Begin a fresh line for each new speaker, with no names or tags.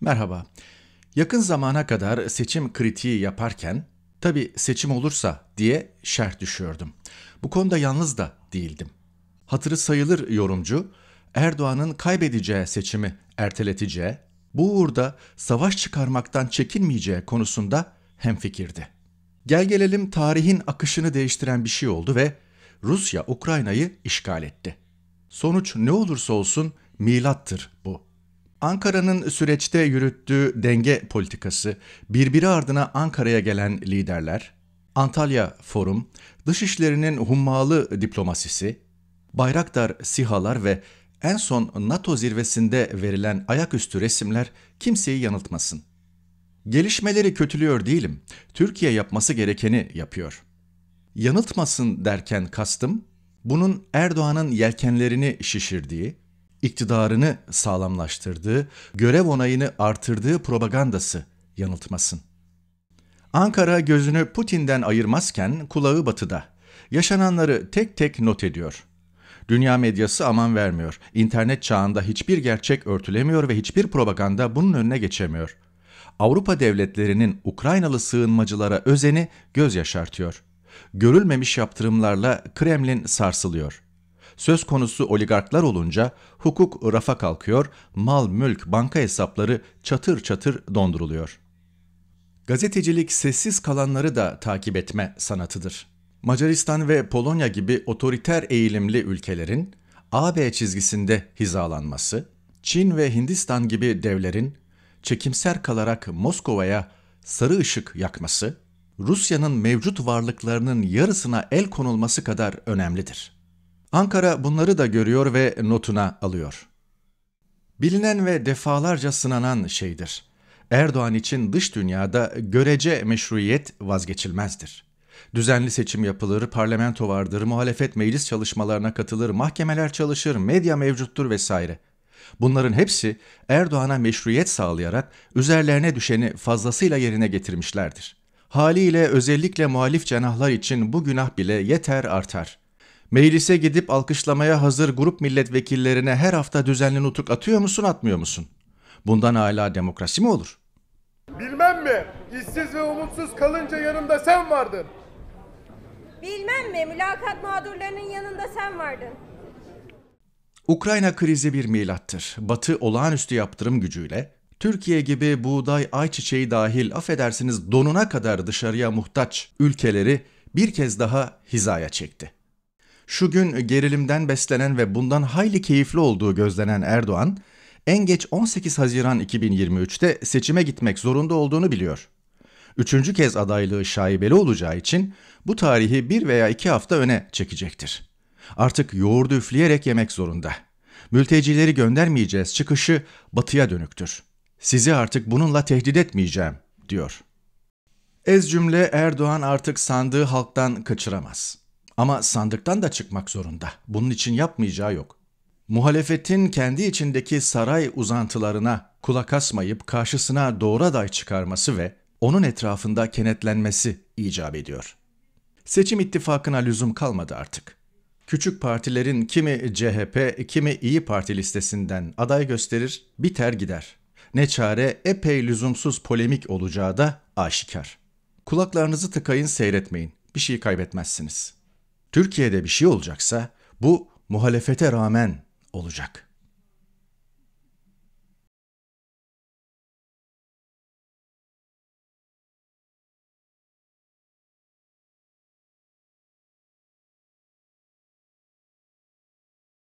Merhaba. Yakın zamana kadar seçim kritiği yaparken tabi seçim olursa diye şerh düşüyordum. Bu konuda yalnız da değildim. Hatırı sayılır yorumcu Erdoğan'ın kaybedeceği seçimi erteleteceği, bu uğurda savaş çıkarmaktan çekinmeyeceği konusunda hemfikirdi. Gel gelelim tarihin akışını değiştiren bir şey oldu ve Rusya Ukrayna'yı işgal etti. Sonuç ne olursa olsun milattır bu. Ankara'nın süreçte yürüttüğü denge politikası, birbiri ardına Ankara'ya gelen liderler, Antalya Forum, Dışişleri'nin hummalı diplomasisi, Bayraktar sihalar ve en son NATO zirvesinde verilen ayaküstü resimler kimseyi yanıltmasın. Gelişmeleri kötülüyor değilim. Türkiye yapması gerekeni yapıyor. Yanıltmasın derken kastım bunun Erdoğan'ın yelkenlerini şişirdiği, iktidarını sağlamlaştırdığı, görev onayını artırdığı propagandası yanıltmasın. Ankara gözünü Putin'den ayırmazken kulağı batıda. Yaşananları tek tek not ediyor. Dünya medyası aman vermiyor. İnternet çağında hiçbir gerçek örtülemiyor ve hiçbir propaganda bunun önüne geçemiyor. Avrupa devletlerinin Ukraynalı sığınmacılara özeni göz yaşartıyor. Görülmemiş yaptırımlarla Kremlin sarsılıyor. Söz konusu oligarklar olunca hukuk rafa kalkıyor, mal, mülk, banka hesapları çatır çatır donduruluyor. Gazetecilik sessiz kalanları da takip etme sanatıdır. Macaristan ve Polonya gibi otoriter eğilimli ülkelerin AB çizgisinde hizalanması, Çin ve Hindistan gibi devlerin çekimser kalarak Moskova'ya sarı ışık yakması, Rusya'nın mevcut varlıklarının yarısına el konulması kadar önemlidir. Ankara bunları da görüyor ve notuna alıyor. Bilinen ve defalarca sınanan şeydir. Erdoğan için dış dünyada görece meşruiyet vazgeçilmezdir. Düzenli seçim yapılır, parlamento vardır, muhalefet meclis çalışmalarına katılır, mahkemeler çalışır, medya mevcuttur vesaire. Bunların hepsi Erdoğan'a meşruiyet sağlayarak üzerlerine düşeni fazlasıyla yerine getirmişlerdir. Haliyle özellikle muhalif cenahlar için bu günah bile yeter artar. Meclise gidip alkışlamaya hazır grup milletvekillerine her hafta düzenli nutuk atıyor musun atmıyor musun? Bundan hala demokrasi mi olur? Bilmem mi? İşsiz ve umutsuz kalınca yanımda sen vardın. Bilmem mi? Mülakat mağdurlarının yanında sen vardın. Ukrayna krizi bir milattır. Batı olağanüstü yaptırım gücüyle Türkiye gibi buğday, ayçiçeği dahil affedersiniz donuna kadar dışarıya muhtaç ülkeleri bir kez daha hizaya çekti. Şu gün gerilimden beslenen ve bundan hayli keyifli olduğu gözlenen Erdoğan, en geç 18 Haziran 2023'te seçime gitmek zorunda olduğunu biliyor. Üçüncü kez adaylığı şaibeli olacağı için bu tarihi bir veya iki hafta öne çekecektir. Artık yoğurdu üfleyerek yemek zorunda. Mültecileri göndermeyeceğiz çıkışı batıya dönüktür. Sizi artık bununla tehdit etmeyeceğim, diyor. Ez cümle Erdoğan artık sandığı halktan kaçıramaz. Ama sandıktan da çıkmak zorunda. Bunun için yapmayacağı yok. Muhalefetin kendi içindeki saray uzantılarına kulak asmayıp karşısına doğru aday çıkarması ve onun etrafında kenetlenmesi icap ediyor. Seçim ittifakına lüzum kalmadı artık. Küçük partilerin kimi CHP, kimi İyi Parti listesinden aday gösterir, biter gider. Ne çare epey lüzumsuz polemik olacağı da aşikar. Kulaklarınızı tıkayın seyretmeyin. Bir şey kaybetmezsiniz.'' Türkiye'de bir şey olacaksa bu muhalefete rağmen olacak.